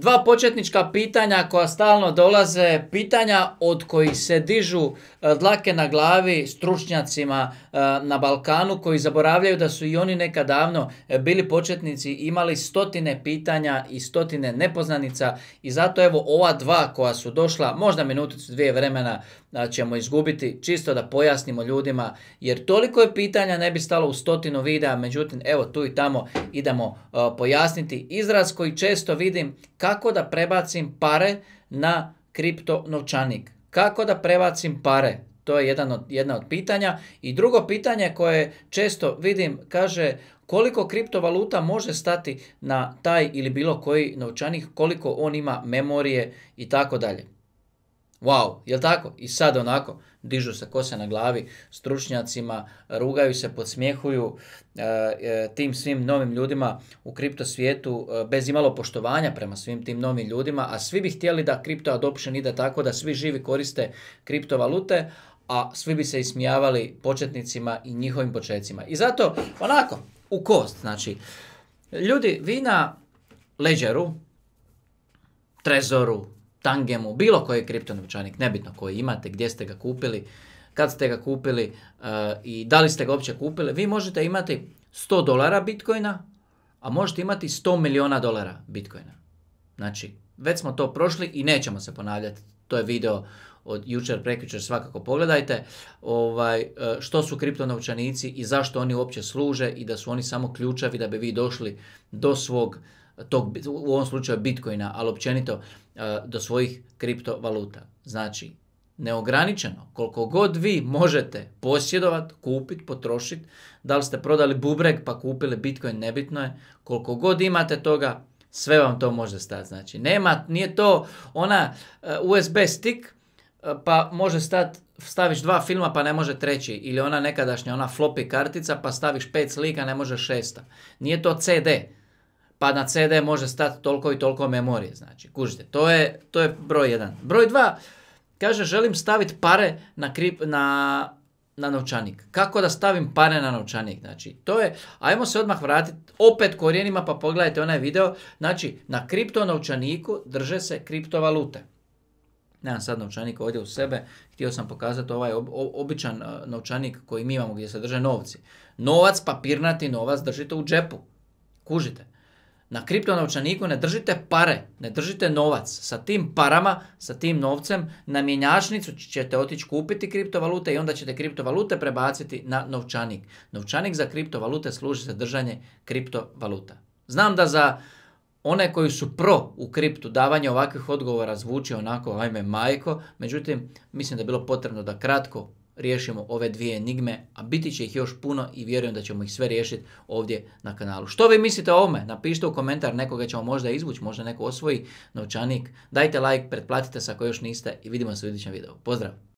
Dva početnička pitanja koja stalno dolaze, pitanja od kojih se dižu e, dlake na glavi stručnjacima e, na Balkanu koji zaboravljaju da su i oni nekad davno e, bili početnici, imali stotine pitanja i stotine nepoznanica i zato evo ova dva koja su došla, možda minuticu dvije vremena ćemo izgubiti, čisto da pojasnimo ljudima jer toliko je pitanja ne bi stalo u stotinu videa, međutim evo tu i tamo idemo pojasniti izraz koji često vidim kako da prebacim pare na kripto novčanik. Kako da prebacim pare? To je jedan od, jedna od pitanja. I drugo pitanje koje često vidim kaže koliko kriptovaluta može stati na taj ili bilo koji novčanik, koliko on ima memorije i tako dalje wow, li tako? I sad onako, dižu se kose na glavi stručnjacima, rugaju se, podsmjehuju e, e, tim svim novim ljudima u kripto svijetu e, bez imalo poštovanja prema svim tim novim ljudima, a svi bi htjeli da kripto adoption ide tako da svi živi koriste kriptovalute, a svi bi se ismijavali početnicima i njihovim početcima. I zato, onako, u kost, znači, ljudi, vi na Ledgeru, Trezoru, Tangemu, bilo koji novčanik, nebitno koji imate, gdje ste ga kupili, kad ste ga kupili e, i da li ste ga uopće kupili, vi možete imati 100 dolara bitcoina, a možete imati 100 miliona dolara bitcoina. Znači, već smo to prošli i nećemo se ponavljati. To je video od jučer, prekjučer, svakako pogledajte ovaj, e, što su kriptonovčanici i zašto oni uopće služe i da su oni samo ključavi da bi vi došli do svog tog, u ovom slučaju bitcoina, ali općenito e, do svojih kriptovaluta. Znači, neograničeno, koliko god vi možete posjedovati, kupiti, potrošiti, da li ste prodali bubreg pa kupili bitcoin, nebitno je, koliko god imate toga, sve vam to može stati. Znači, nema, nije to ona e, USB stick e, pa može stati staviš dva filma pa ne može treći ili ona nekadašnja ona floppy kartica pa staviš pet slika ne može šesta. Nije to CD, pa na CD može stati toliko i toliko memorije. Znači, kužite, to je, to je broj jedan. Broj dva, kaže, želim staviti pare na, krip, na, na novčanik. Kako da stavim pare na novčanik? Znači, to je, ajmo se odmah vratiti opet korijenima pa pogledajte onaj video. Znači, na kripto novčaniku drže se kriptovalute. Nemam sad novčanik ovdje u sebe, htio sam pokazati ovaj običan e, novčanik koji mi imamo gdje se drže novci. Novac, papirnati novac držite u džepu. Kužite na kripto novčaniku ne držite pare, ne držite novac. Sa tim parama, sa tim novcem na mjenjačnicu ćete otići kupiti kriptovalute i onda ćete kriptovalute prebaciti na novčanik. Novčanik za kriptovalute služi za držanje kriptovaluta. Znam da za one koji su pro u kriptu, davanje ovakvih odgovora zvuči onako, ajme majko, međutim, mislim da je bilo potrebno da kratko riješimo ove dvije enigme, a biti će ih još puno i vjerujem da ćemo ih sve riješiti ovdje na kanalu. Što vi mislite o ovome? Napišite u komentar, nekoga ćemo možda izvući, možda neko osvoji novčanik. Dajte like, pretplatite se ako još niste i vidimo se u idućem videu. Pozdrav!